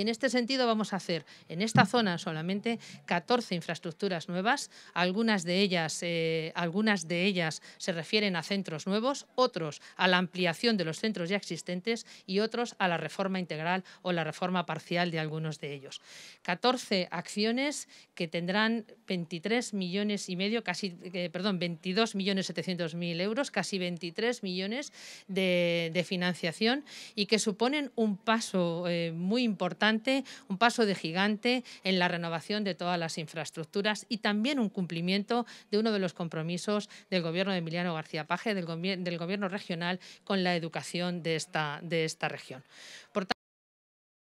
en este sentido vamos a hacer en esta zona solamente 14 infraestructuras nuevas, algunas de ellas, eh, algunas de ellas se refieren a centros nuevos, otros a la ampliación de los centros ya existentes y otros a la reforma integral o la reforma parcial de algunos de ellos. 14 acciones que tendrán 23 millones y medio, casi, eh, perdón, 22 millones euros, casi 23 millones de, financiación y que suponen un paso eh, muy importante un paso de gigante en la renovación de todas las infraestructuras y también un cumplimiento de uno de los compromisos del gobierno de Emiliano García Paje, del, gobierno regional, con la educación de esta, región.